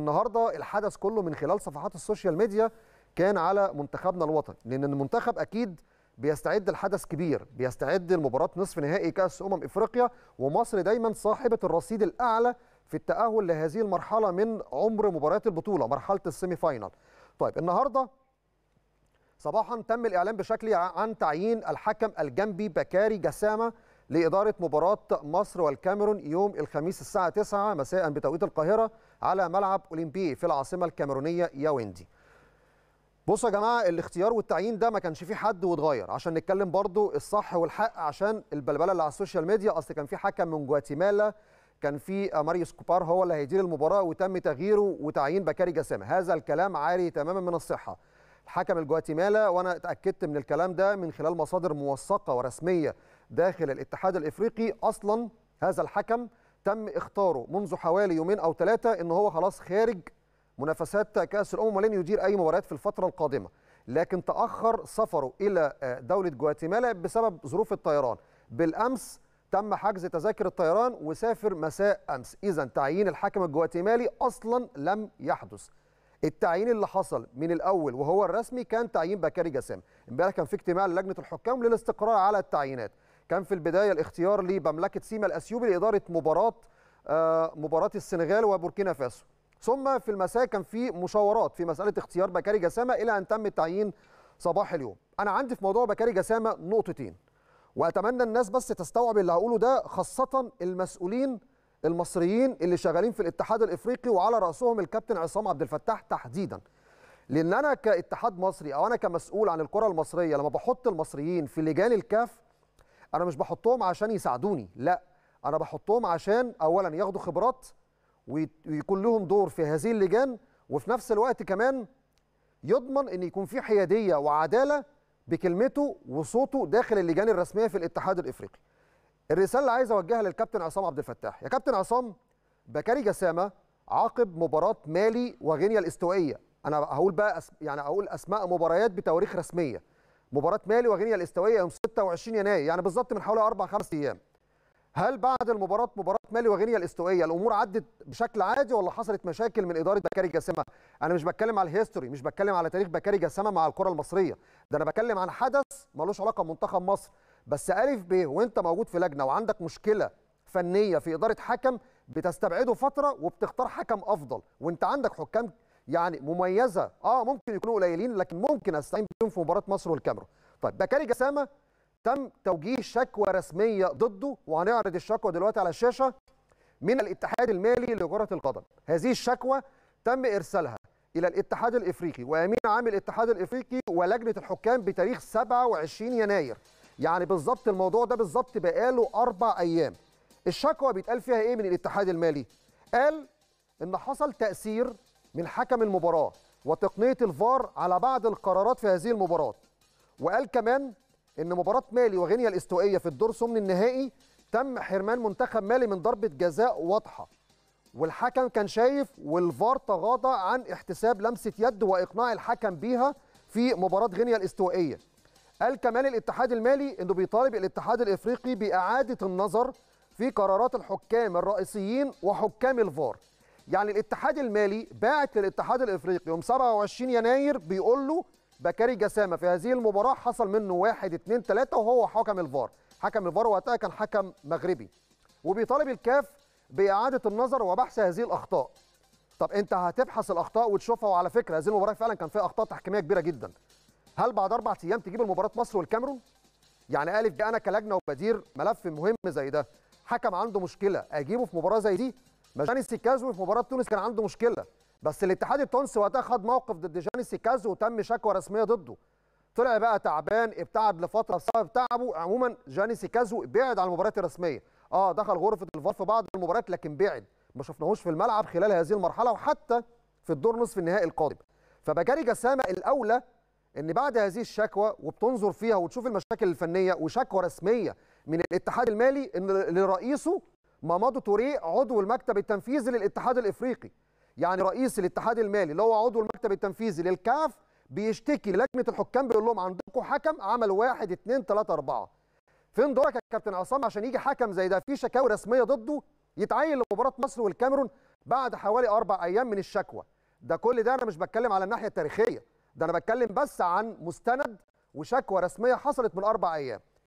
النهارده الحدث كله من خلال صفحات السوشيال ميديا كان على منتخبنا الوطني لان المنتخب اكيد بيستعد لحدث كبير بيستعد لمباراه نصف نهائي كاس امم افريقيا ومصر دايما صاحبه الرصيد الاعلى في التاهل لهذه المرحله من عمر مباريات البطوله مرحله السيمي فاينال طيب النهارده صباحا تم الاعلان بشكل عن تعيين الحكم الجنبي بكاري جسامه لإدارة مباراة مصر والكاميرون يوم الخميس الساعة 9 مساء بتوقيت القاهرة على ملعب أولمبي في العاصمة الكاميرونية ياوندي بصوا يا جماعة الاختيار والتعيين ده ما كانش فيه حد واتغير عشان نتكلم برضو الصح والحق عشان البلبلة اللي على السوشيال ميديا أصل كان في حكم من جواتيمالا كان في ماريوس كوبار هو اللي هيدير المباراة وتم تغييره وتعيين بكاري جسامة هذا الكلام عاري تماما من الصحة الحكم الجواتيمالا وانا اتاكدت من الكلام ده من خلال مصادر موثقه ورسميه داخل الاتحاد الافريقي اصلا هذا الحكم تم اختاره منذ حوالي يومين او ثلاثه ان هو خلاص خارج منافسات كاس الامم ولن يدير اي مباريات في الفتره القادمه لكن تاخر سفره الى دوله جواتيمالا بسبب ظروف الطيران بالامس تم حجز تذاكر الطيران وسافر مساء امس اذا تعيين الحكم الجواتيمالي اصلا لم يحدث التعيين اللي حصل من الاول وهو الرسمي كان تعيين بكاري جسام امبارح كان في اجتماع للجنه الحكام للاستقرار على التعيينات كان في البدايه الاختيار لمملكه سيما الاثيوبي لاداره مباراه آه، مباراه السنغال وبوركينا فاسو ثم في المساء كان في مشاورات في مساله اختيار بكاري جسامه الى ان تم تعيين صباح اليوم انا عندي في موضوع بكاري جسامه نقطتين واتمنى الناس بس تستوعب اللي هقوله ده خاصه المسؤولين المصريين اللي شغالين في الاتحاد الافريقي وعلى راسهم الكابتن عصام عبد الفتاح تحديدا لان انا كاتحاد مصري او انا كمسؤول عن الكره المصريه لما بحط المصريين في لجان الكاف انا مش بحطهم عشان يساعدوني لا انا بحطهم عشان اولا ياخدوا خبرات ويكون لهم دور في هذه اللجان وفي نفس الوقت كمان يضمن ان يكون في حياديه وعداله بكلمته وصوته داخل اللجان الرسميه في الاتحاد الافريقي. الرساله اللي عايز اوجهها للكابتن عصام عبد الفتاح، يا كابتن عصام بكاري جسامه عقب مباراه مالي وغينيا الاستوائيه، انا هقول بقى أس... يعني اقول اسماء مباريات بتواريخ رسميه. مباراه مالي وغينيا الاستوائيه يوم 26 يناير يعني بالظبط من حوالي اربع خمس ايام هل بعد المباراه مباراه مالي وغينيا الاستوائيه الامور عدت بشكل عادي ولا حصلت مشاكل من اداره بكاري جاسمه؟ انا مش بتكلم على الهيستوري مش بتكلم على تاريخ بكاري جاسمه مع الكره المصريه ده انا بتكلم عن حدث ملوش علاقه بمنتخب مصر بس الف ب وانت موجود في لجنه وعندك مشكله فنيه في اداره حكم بتستبعده فتره وبتختار حكم افضل وانت عندك حكام يعني مميزه اه ممكن يكونوا قليلين لكن ممكن استعين بهم في مباراه مصر والكاميرون طيب بكاري جسامه تم توجيه شكوى رسميه ضده وهنعرض الشكوى دلوقتي على الشاشه من الاتحاد المالي لكره القدم هذه الشكوى تم ارسالها الى الاتحاد الافريقي وامين عام الاتحاد الافريقي ولجنه الحكام بتاريخ 27 يناير يعني بالظبط الموضوع ده بالظبط بقاله اربع ايام الشكوى بيتقال فيها ايه من الاتحاد المالي قال ان حصل تاثير من حكم المباراه وتقنيه الفار على بعض القرارات في هذه المباراه وقال كمان ان مباراه مالي وغينيا الاستوائيه في الدور ثمن النهائي تم حرمان منتخب مالي من ضربه جزاء واضحه والحكم كان شايف والفار تغاضى عن احتساب لمسه يد واقناع الحكم بيها في مباراه غينيا الاستوائيه قال كمان الاتحاد المالي انه بيطالب الاتحاد الافريقي باعاده النظر في قرارات الحكام الرئيسيين وحكام الفار يعني الاتحاد المالي باعت للاتحاد الافريقي يوم 27 يناير بيقول له بكاري جسامه في هذه المباراه حصل منه واحد اثنين ثلاثه وهو حكم الفار، حكم الفار وقتها كان حكم مغربي. وبيطالب الكاف باعاده النظر وبحث هذه الاخطاء. طب انت هتبحث الاخطاء وتشوفها وعلى فكره هذه المباراه فعلا كان فيها اخطاء تحكيميه كبيره جدا. هل بعد اربع ايام تجيب المباراه مصر والكاميرون؟ يعني الف انا كلجنه وبدير ملف مهم زي ده، حكم عنده مشكله اجيبه في مباراه زي دي؟ بس جاني سيكازو في مباراه تونس كان عنده مشكله بس الاتحاد التونسي وقتها خد موقف ضد جاني سيكازو وتم شكوى رسميه ضده طلع بقى تعبان ابتعد لفتره بسبب تعبه عموما جاني سيكازو بعد عن المباريات الرسميه اه دخل غرفه الفار في بعض المباريات لكن بعد ما شفناهوش في الملعب خلال هذه المرحله وحتى في الدور نصف النهائي القادم فبجاري جسامه الاولى ان بعد هذه الشكوى وبتنظر فيها وتشوف المشاكل الفنيه وشكوى رسميه من الاتحاد المالي ان لرئيسه مامادو توريه عضو المكتب التنفيذي للاتحاد الافريقي يعني رئيس الاتحاد المالي اللي هو عضو المكتب التنفيذي للكاف بيشتكي لجنه الحكام بيقول لهم عندكم حكم عمل واحد اثنين ثلاثه اربعه فين دورك يا كابتن عصام عشان يجي حكم زي ده في شكاوي رسميه ضده يتعين لمباراه مصر والكاميرون بعد حوالي اربع ايام من الشكوى ده كل ده انا مش بتكلم على الناحيه التاريخيه ده انا بتكلم بس عن مستند وشكوى رسميه حصلت من اربع ايام